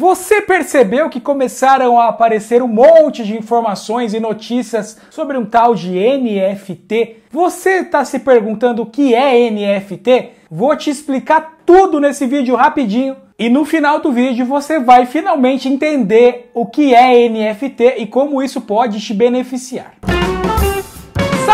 Você percebeu que começaram a aparecer um monte de informações e notícias sobre um tal de NFT? Você está se perguntando o que é NFT? Vou te explicar tudo nesse vídeo rapidinho e no final do vídeo você vai finalmente entender o que é NFT e como isso pode te beneficiar.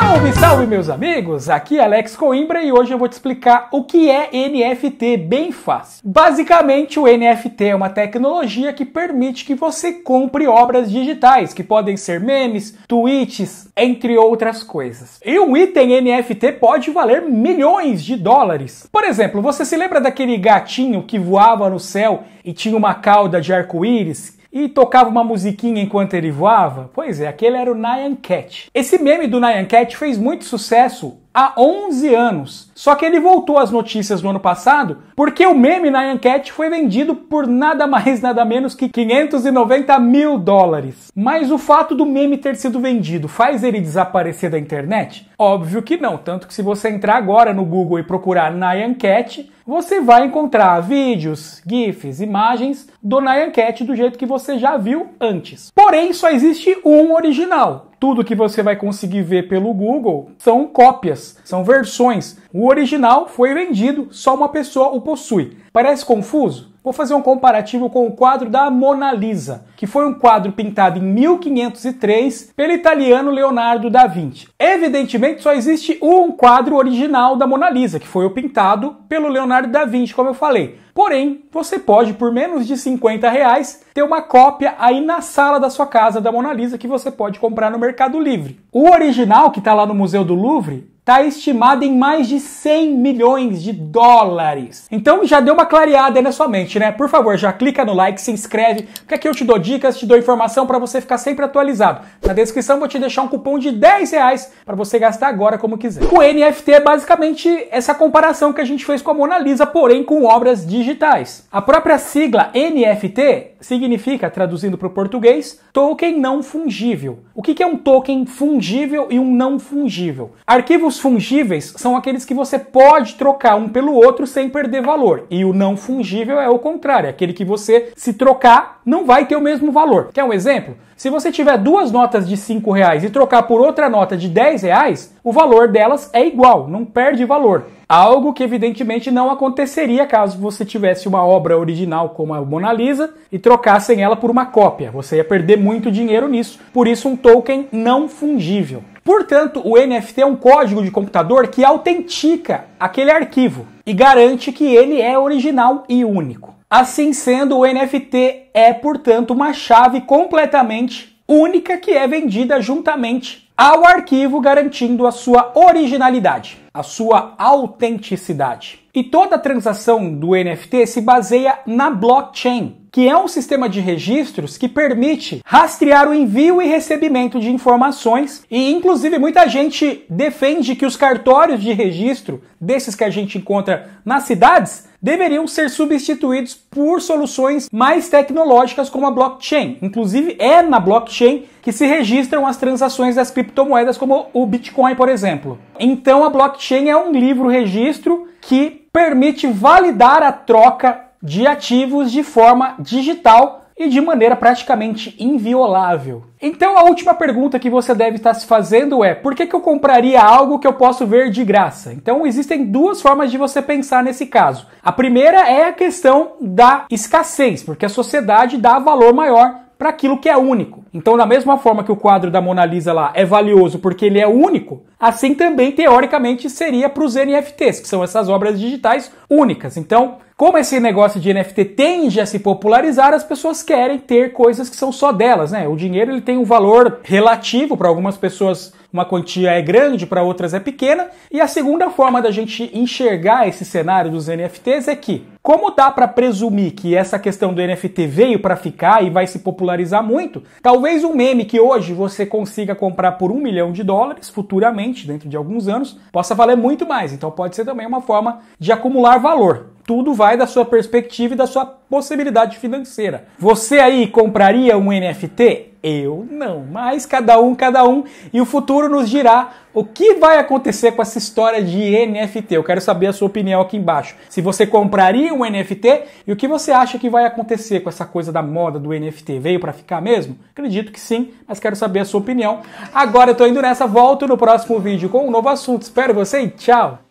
Salve, salve meus amigos! Aqui é Alex Coimbra e hoje eu vou te explicar o que é NFT bem fácil. Basicamente, o NFT é uma tecnologia que permite que você compre obras digitais, que podem ser memes, tweets, entre outras coisas. E um item NFT pode valer milhões de dólares. Por exemplo, você se lembra daquele gatinho que voava no céu e tinha uma cauda de arco-íris e tocava uma musiquinha enquanto ele voava? Pois é, aquele era o Nyan Cat. Esse meme do Nyan Cat fez muito sucesso há 11 anos. Só que ele voltou às notícias no ano passado porque o meme na enquete foi vendido por nada mais nada menos que 590 mil dólares. Mas o fato do meme ter sido vendido faz ele desaparecer da internet? Óbvio que não, tanto que se você entrar agora no Google e procurar Nyan Cat, você vai encontrar vídeos, GIFs, imagens do Nyan Cat do jeito que você já viu antes. Porém, só existe um original, tudo que você vai conseguir ver pelo Google são cópias, são versões. O original foi vendido, só uma pessoa o possui. Parece confuso? Vou fazer um comparativo com o quadro da Mona Lisa, que foi um quadro pintado em 1503 pelo italiano Leonardo da Vinci. Evidentemente, só existe um quadro original da Mona Lisa, que foi o pintado pelo Leonardo da Vinci, como eu falei. Porém, você pode, por menos de 50 reais, ter uma cópia aí na sala da sua casa da Mona Lisa que você pode comprar no Mercado Livre. O original que está lá no Museu do Louvre está estimada em mais de 100 milhões de dólares. Então já deu uma clareada aí na sua mente, né? Por favor, já clica no like, se inscreve, porque aqui eu te dou dicas, te dou informação para você ficar sempre atualizado. Na descrição vou te deixar um cupom de 10 reais para você gastar agora como quiser. O NFT é basicamente essa comparação que a gente fez com a Mona Lisa, porém com obras digitais. A própria sigla NFT significa, traduzindo para o português, token não fungível. O que é um token fungível e um não fungível? Arquivos os fungíveis são aqueles que você pode trocar um pelo outro sem perder valor. E o não fungível é o contrário, é aquele que você, se trocar, não vai ter o mesmo valor. Quer um exemplo? Se você tiver duas notas de 5 reais e trocar por outra nota de 10 reais, o valor delas é igual, não perde valor. Algo que evidentemente não aconteceria caso você tivesse uma obra original como a Mona Lisa e trocassem ela por uma cópia. Você ia perder muito dinheiro nisso. Por isso, um token não fungível. Portanto, o NFT é um código de computador que autentica aquele arquivo e garante que ele é original e único. Assim sendo, o NFT é, portanto, uma chave completamente única que é vendida juntamente ao arquivo, garantindo a sua originalidade, a sua autenticidade. E toda transação do NFT se baseia na blockchain, que é um sistema de registros que permite rastrear o envio e recebimento de informações. E, inclusive, muita gente defende que os cartórios de registro, desses que a gente encontra nas cidades, deveriam ser substituídos por soluções mais tecnológicas como a blockchain. Inclusive, é na blockchain que se registram as transações das criptomoedas, como o Bitcoin, por exemplo. Então, a blockchain é um livro-registro que permite validar a troca de ativos de forma digital e de maneira praticamente inviolável. Então a última pergunta que você deve estar se fazendo é: por que, que eu compraria algo que eu posso ver de graça? Então existem duas formas de você pensar nesse caso. A primeira é a questão da escassez, porque a sociedade dá valor maior para aquilo que é único. Então, da mesma forma que o quadro da Mona Lisa lá é valioso porque ele é único, assim também, teoricamente, seria para os NFTs, que são essas obras digitais únicas. Então, como esse negócio de NFT tende a se popularizar, as pessoas querem ter coisas que são só delas, né? O dinheiro ele tem um valor relativo para algumas pessoas uma quantia é grande, para outras é pequena. E a segunda forma da gente enxergar esse cenário dos NFTs é que, como dá para presumir que essa questão do NFT veio para ficar e vai se popularizar muito, talvez um meme que hoje você consiga comprar por um milhão de dólares, futuramente, dentro de alguns anos, possa valer muito mais. Então pode ser também uma forma de acumular valor. Tudo vai da sua perspectiva e da sua possibilidade financeira. Você aí compraria um NFT? Eu não, mas cada um, cada um, e o futuro nos dirá o que vai acontecer com essa história de NFT. Eu quero saber a sua opinião aqui embaixo. Se você compraria um NFT e o que você acha que vai acontecer com essa coisa da moda do NFT? Veio para ficar mesmo? Acredito que sim, mas quero saber a sua opinião. Agora eu tô indo nessa, volto no próximo vídeo com um novo assunto. Espero você e tchau!